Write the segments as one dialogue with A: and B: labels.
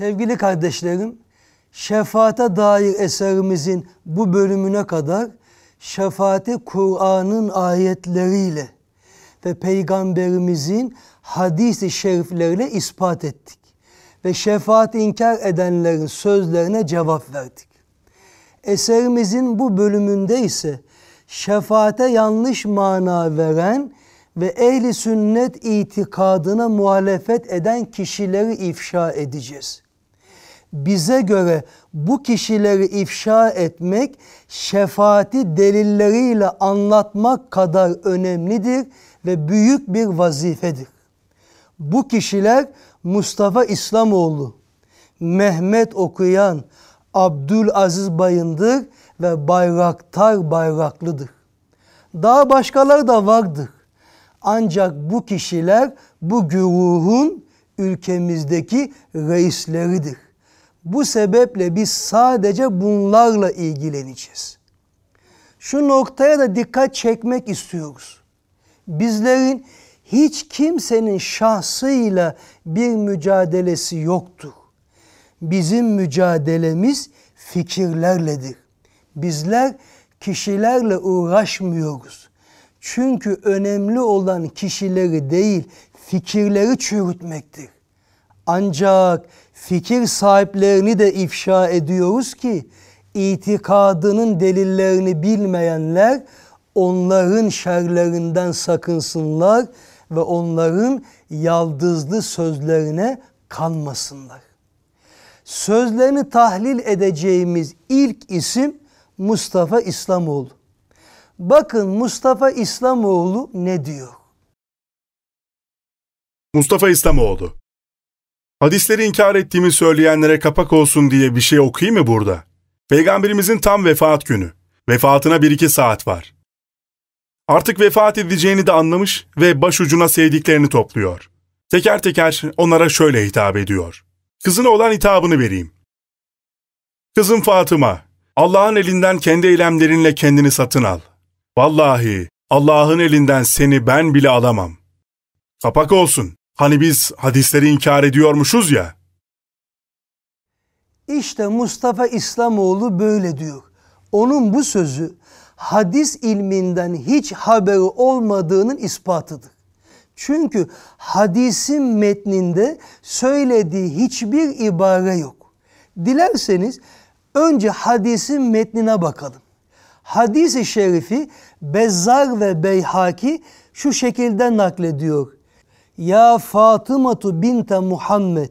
A: Sevgili kardeşlerim, şefaate dair eserimizin bu bölümüne kadar şefaati Kur'an'ın ayetleriyle ve Peygamberimizin hadisi şerifleriyle ispat ettik. Ve şefaat inkar edenlerin sözlerine cevap verdik. Eserimizin bu bölümünde ise şefaate yanlış mana veren ve ehli sünnet itikadına muhalefet eden kişileri ifşa edeceğiz bize göre bu kişileri ifşa etmek şefaati delilleriyle anlatmak kadar önemlidir ve büyük bir vazifedir. Bu kişiler Mustafa İslamoğlu, Mehmet Okuyan, Abdülaziz Bayındır ve Bayraktar Bayraklı'dır. Daha başkaları da vardır. Ancak bu kişiler bu güruhun ülkemizdeki reisleridir. Bu sebeple biz sadece bunlarla ilgileneceğiz. Şu noktaya da dikkat çekmek istiyoruz. Bizlerin hiç kimsenin şahsıyla bir mücadelesi yoktur. Bizim mücadelemiz fikirlerledir. Bizler kişilerle uğraşmıyoruz. Çünkü önemli olan kişileri değil, fikirleri çürütmektir. Ancak fikir sahiplerini de ifşa ediyoruz ki itikadının delillerini bilmeyenler onların şerlerinden sakınsınlar ve onların yaldızlı sözlerine kanmasınlar. Sözlerini tahlil edeceğimiz ilk isim Mustafa İslamoğlu. Bakın Mustafa İslamoğlu ne diyor? Mustafa İslamoğlu Hadisleri inkar ettiğimi söyleyenlere kapak olsun diye bir şey okuyayım mı burada? Peygamberimizin tam vefat günü. Vefatına bir iki saat var. Artık vefat edeceğini de anlamış ve başucuna sevdiklerini topluyor. Teker teker onlara şöyle hitap ediyor. Kızına olan hitabını vereyim. Kızım Fatıma, Allah'ın elinden kendi eylemlerinle kendini satın al. Vallahi Allah'ın elinden seni ben bile alamam. Kapak olsun. Hani biz hadisleri inkar ediyormuşuz ya. İşte Mustafa İslamoğlu böyle diyor. Onun bu sözü hadis ilminden hiç haberi olmadığının ispatıdır. Çünkü hadisin metninde söylediği hiçbir ibare yok. Dilerseniz önce hadisin metnine bakalım. Hadis-i şerifi Bezzar ve Beyhaki şu şekilde naklediyor. Ya Fatımatu binte Muhammed.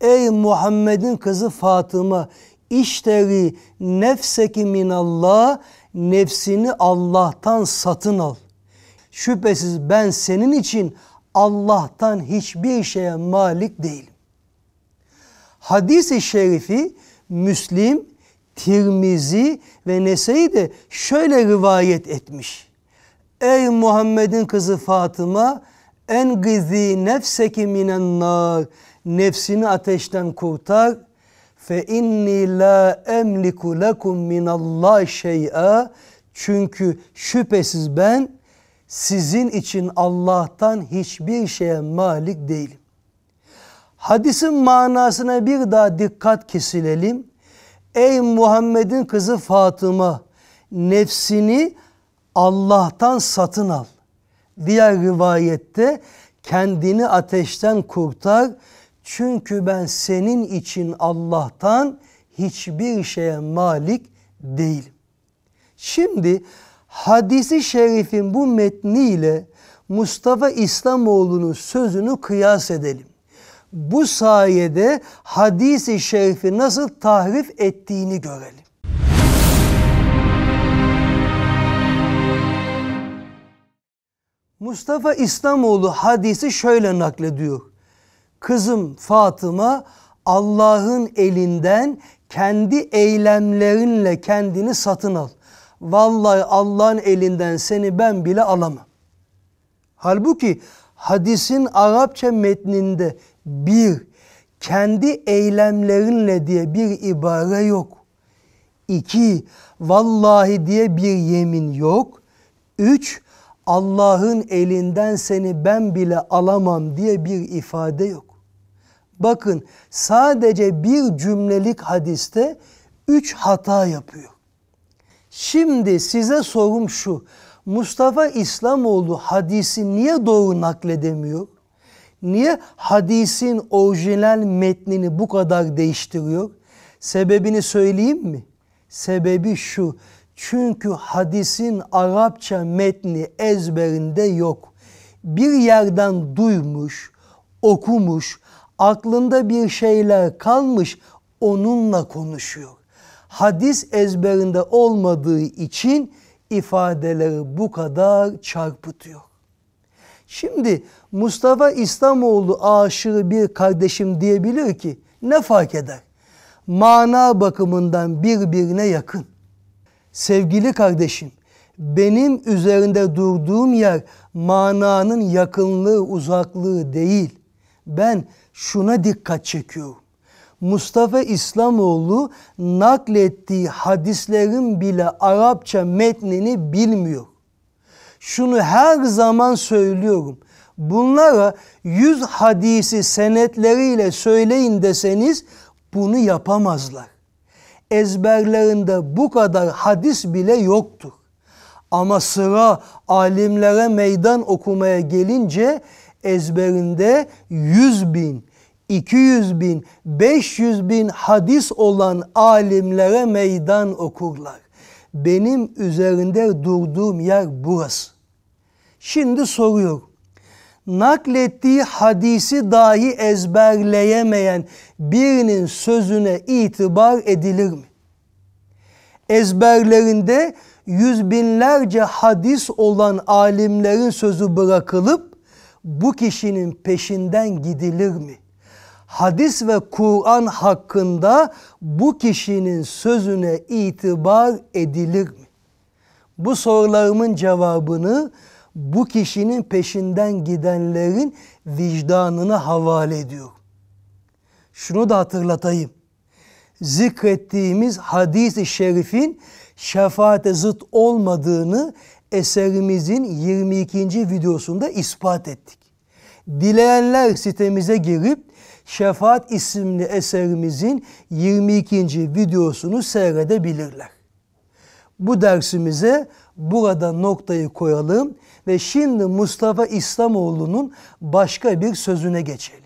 A: Ey Muhammed'in kızı Fatıma. İşteri nefseki minallah. Nefsini Allah'tan satın al. Şüphesiz ben senin için Allah'tan hiçbir şeye malik değilim. Hadis-i şerifi Müslim, Tirmizi ve Nese'yi de şöyle rivayet etmiş. Ey Muhammed'in kızı Fatıma en gızi nefseki minen nar. Nefsini ateşten kurtar. Fe inni la emliku lekum minallah şey'a. Çünkü şüphesiz ben sizin için Allah'tan hiçbir şeye malik değilim. Hadisin manasına bir daha dikkat kesilelim. Ey Muhammed'in kızı Fatıma nefsini Allah'tan satın al. Diğer rivayette kendini ateşten kurtar çünkü ben senin için Allah'tan hiçbir şeye malik değilim. Şimdi hadisi şerifin bu metniyle Mustafa İslamoğlu'nun sözünü kıyas edelim. Bu sayede hadisi şerifi nasıl tahrif ettiğini görelim. Mustafa İslamoğlu hadisi şöyle naklediyor. Kızım Fatıma Allah'ın elinden kendi eylemlerinle kendini satın al. Vallahi Allah'ın elinden seni ben bile alamam. Halbuki hadisin Arapça metninde bir, kendi eylemlerinle diye bir ibare yok. İki, vallahi diye bir yemin yok. Üç, Allah'ın elinden seni ben bile alamam diye bir ifade yok. Bakın sadece bir cümlelik hadiste üç hata yapıyor. Şimdi size sorum şu. Mustafa İslamoğlu hadisi niye doğru nakledemiyor? Niye hadisin orijinal metnini bu kadar değiştiriyor? Sebebini söyleyeyim mi? Sebebi şu. Çünkü hadisin Arapça metni ezberinde yok. Bir yerden duymuş, okumuş, aklında bir şeyler kalmış onunla konuşuyor. Hadis ezberinde olmadığı için ifadeleri bu kadar çarpıtıyor. Şimdi Mustafa İslamoğlu aşırı bir kardeşim diyebilir ki ne fark eder? Mana bakımından birbirine yakın. Sevgili kardeşim, benim üzerinde durduğum yer mananın yakınlığı, uzaklığı değil. Ben şuna dikkat çekiyorum. Mustafa İslamoğlu naklettiği hadislerin bile Arapça metnini bilmiyor. Şunu her zaman söylüyorum. Bunlara yüz hadisi senetleriyle söyleyin deseniz bunu yapamazlar ezberlerinde bu kadar hadis bile yoktur. Ama sıra alimlere meydan okumaya gelince ezberinde 100 bin, 200 bin, 500 bin hadis olan alimlere meydan okurlar. Benim üzerinde durduğum yer burası. Şimdi soruyorum naklettiği hadisi dahi ezberleyemeyen birinin sözüne itibar edilir mi? Ezberlerinde yüz binlerce hadis olan alimlerin sözü bırakılıp bu kişinin peşinden gidilir mi? Hadis ve Kur'an hakkında bu kişinin sözüne itibar edilir mi? Bu sorularımın cevabını bu kişinin peşinden gidenlerin vicdanına havale ediyor. Şunu da hatırlatayım. Zikrettiğimiz hadis-i şerifin şefaate zıt olmadığını eserimizin 22. videosunda ispat ettik. Dileyenler sitemize girip Şefaat isimli eserimizin 22. videosunu seyredebilirler bu dersimize burada noktayı koyalım ve şimdi Mustafa İslamoğlu'nun başka bir sözüne geçelim.